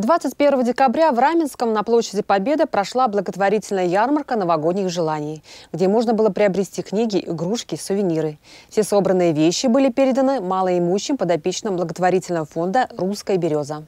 21 декабря в Раменском на площади Победы прошла благотворительная ярмарка новогодних желаний, где можно было приобрести книги, игрушки, сувениры. Все собранные вещи были переданы малоимущим подопечным благотворительного фонда «Русская береза».